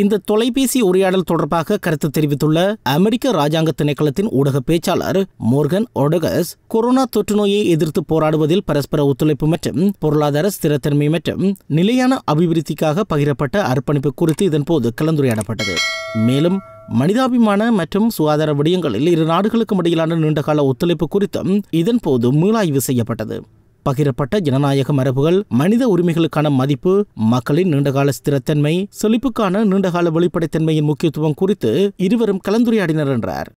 இந்த தொலைபேசி உரையாடல் தொடர்பாக கருத்து தெரிவித்துள்ள அமெரிக்க ராஜாங்க திணைக்களத்தின் ஊடக பேச்சாளர் மோர்கன் ஒடகஸ் கொரோனா தொற்று நோயை எதிர்த்து போராடுவதில் பரஸ்பர ஒத்துழைப்பு மற்றும் பொருளாதார ஸ்திரத்தன்மை மற்றும் நிலையான அபிவிருத்திக்காக பகிரப்பட்ட அர்ப்பணிப்பு குறித்து இதன்போது கலந்துரையாடப்பட்டது மேலும் மனிதாபிமான மற்றும் சுகாதார விடயங்களில் இரு நாடுகளுக்கும் இடையிலான நீண்டகால ஒத்துழைப்பு குறித்தும் இதன்போது மீளாய்வு செய்யப்பட்டது பகிரப்பட்ட ஜனநாயக மரபுகள் மனித உரிமைகளுக்கான மதிப்பு மக்களின் நீண்டகால ஸ்திரத்தன்மை செழிப்புக்கான நீண்டகால வெளிப்படைத்தன்மையின் முக்கியத்துவம் குறித்து இருவரும் கலந்துரையாடினர் என்றார்